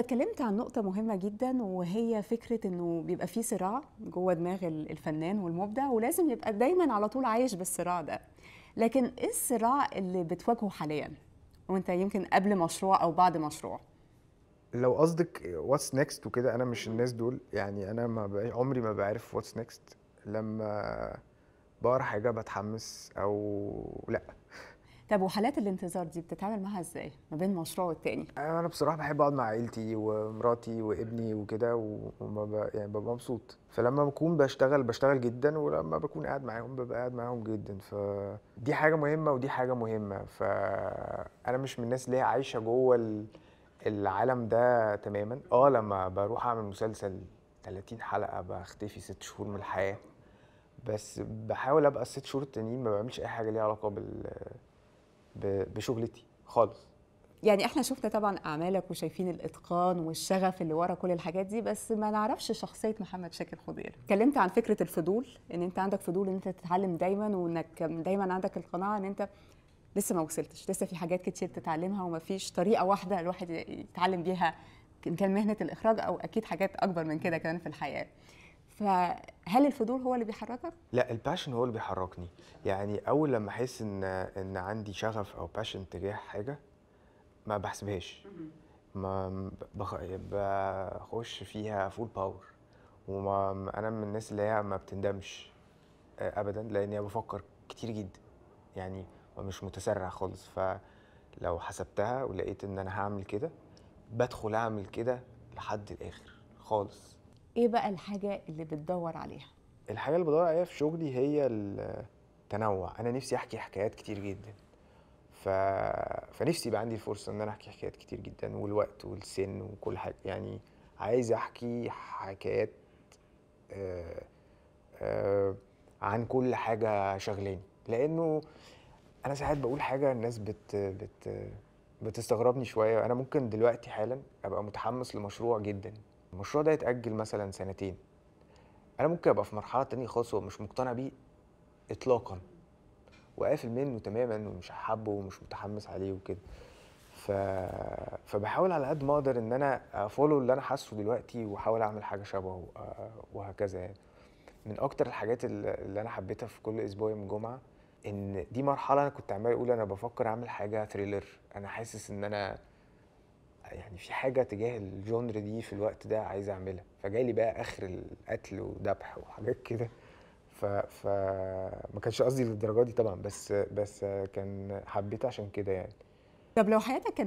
اتكلمت عن نقطة مهمة جدا وهي فكرة انه بيبقى في صراع جوه دماغ الفنان والمبدع ولازم يبقى دايما على طول عايش بالصراع ده لكن ايه الصراع اللي بتواجهه حاليا وانت يمكن قبل مشروع او بعد مشروع لو قصدك واتس نيكست وكده انا مش الناس دول يعني انا ما عمري ما بعرف واتس نيكست لما بقرا حاجه بتحمس او لا طب وحالات الانتظار دي بتتعامل معاها ازاي ما بين مشروع والتاني آه، انا بصراحه بحب اقعد مع عيلتي ومراتي وابني وكده وببقى يعني ببقى مبسوط فلما بكون بشتغل بشتغل جدا ولما بكون قاعد معاهم ببقى قاعد معاهم جدا فدي حاجه مهمه ودي حاجه مهمه فانا مش من الناس اللي هي عايشه جوه العالم ده تماما اه لما بروح اعمل مسلسل 30 حلقه بختفي ست شهور من الحياه بس بحاول ابقى الست شهور التانيين ما بعملش اي حاجه ليها علاقه بال بشغلتي خالص يعني احنا شفنا طبعا اعمالك وشايفين الاتقان والشغف اللي ورا كل الحاجات دي بس ما نعرفش شخصيه محمد شاكر خضير اتكلمت عن فكره الفضول ان انت عندك فضول ان انت تتعلم دايما وانك دايما عندك القناعه ان انت لسه ما وصلتش لسه في حاجات كتير تتعلمها ومفيش طريقه واحده الواحد يتعلم بيها ان كان مهنه الاخراج او اكيد حاجات اكبر من كده كمان في الحياه ف هل الفضول هو اللي بيحركك؟ لا الباشن هو اللي بيحركني يعني اول لما احس ان ان عندي شغف او باشن تجاه حاجه ما بحسبهاش ما بخش فيها فول باور وما انا من الناس اللي هي ما بتندمش آه، ابدا لان بفكر كتير جدا يعني مش متسرع خالص فلو حسبتها ولقيت ان انا هعمل كده بدخل اعمل كده لحد الاخر خالص ايه بقى الحاجه اللي بتدور عليها الحاجه اللي بدور عليها في شغلي هي التنوع انا نفسي احكي حكايات كتير جدا ف... فنفسي يبقى عندي الفرصه ان انا احكي حكايات كتير جدا والوقت والسن وكل حاجه يعني عايز احكي حكايات آآ آه، آآ آه، عن كل حاجه شغلاني لانه انا ساعات بقول حاجه الناس بت بت بتستغربني شويه انا ممكن دلوقتي حالا ابقى متحمس لمشروع جدا المشروع ده يتاجل مثلا سنتين انا ممكن ابقى في مرحله تانية خالص ومش مقتنع بيه اطلاقا وقافل منه تماما ومش حابه ومش متحمس عليه وكده ف... فبحاول على قد ما اقدر ان انا افولو اللي انا حاسه دلوقتي واحاول اعمل حاجه شبهه آه، وهكذا يعني من اكتر الحاجات اللي انا حبيتها في كل اسبوع يوم الجمعه ان دي مرحله انا كنت عمال اقول انا بفكر اعمل حاجه ثريلر انا حاسس ان انا يعني في حاجه تجاه الجونر دي في الوقت ده عايز اعملها فجالي بقى اخر القتل وذبح وحاجات كده ف ف ما كانش قصدي للدرجه دي طبعا بس بس كان حبيت عشان كده يعني طب لو حياتك كانت